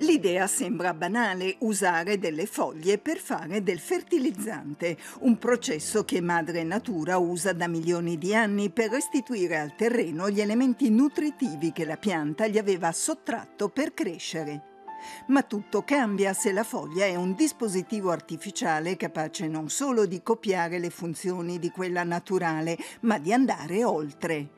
L'idea sembra banale, usare delle foglie per fare del fertilizzante, un processo che madre natura usa da milioni di anni per restituire al terreno gli elementi nutritivi che la pianta gli aveva sottratto per crescere. Ma tutto cambia se la foglia è un dispositivo artificiale capace non solo di copiare le funzioni di quella naturale, ma di andare oltre.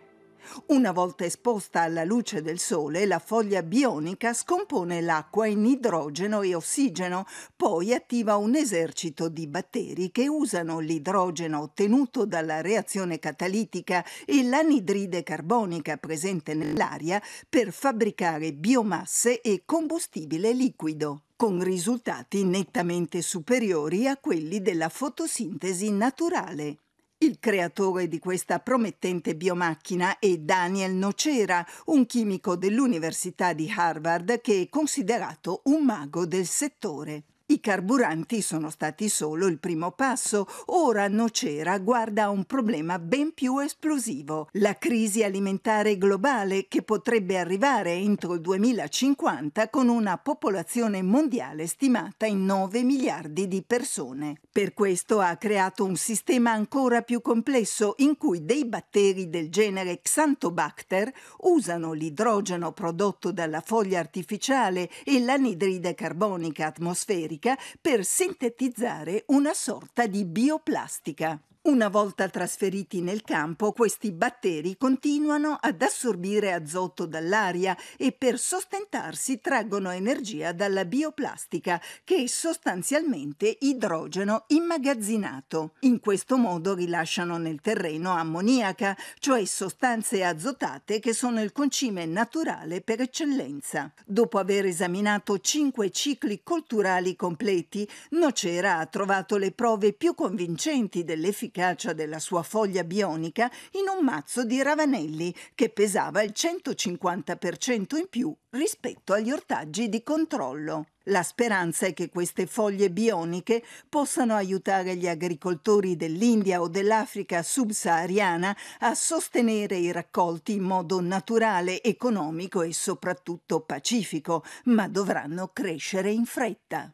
Una volta esposta alla luce del sole, la foglia bionica scompone l'acqua in idrogeno e ossigeno, poi attiva un esercito di batteri che usano l'idrogeno ottenuto dalla reazione catalitica e l'anidride carbonica presente nell'aria per fabbricare biomasse e combustibile liquido con risultati nettamente superiori a quelli della fotosintesi naturale. Il creatore di questa promettente biomacchina è Daniel Nocera, un chimico dell'Università di Harvard che è considerato un mago del settore. I carburanti sono stati solo il primo passo. Ora Nocera guarda a un problema ben più esplosivo, la crisi alimentare globale che potrebbe arrivare entro il 2050 con una popolazione mondiale stimata in 9 miliardi di persone. Per questo ha creato un sistema ancora più complesso in cui dei batteri del genere Xantobacter usano l'idrogeno prodotto dalla foglia artificiale e l'anidride carbonica atmosferica chimica per sintetizzare una sorta di bioplastica. Una volta trasferiti nel campo, questi batteri continuano ad assorbire azoto dall'aria e per sostentarsi traggono energia dalla bioplastica, che è sostanzialmente idrogeno immagazzinato. In questo modo rilasciano nel terreno ammoniaca, cioè sostanze azotate che sono il concime naturale per eccellenza. Dopo aver esaminato cinque cicli colturali completi, Nocera ha trovato le prove più convincenti dell'efficacia efficacia della sua foglia bionica in un mazzo di ravanelli che pesava il 150% in più rispetto agli ortaggi di controllo. La speranza è che queste foglie bioniche possano aiutare gli agricoltori dell'India o dell'Africa subsahariana a sostenere i raccolti in modo naturale, economico e soprattutto pacifico, ma dovranno crescere in fretta.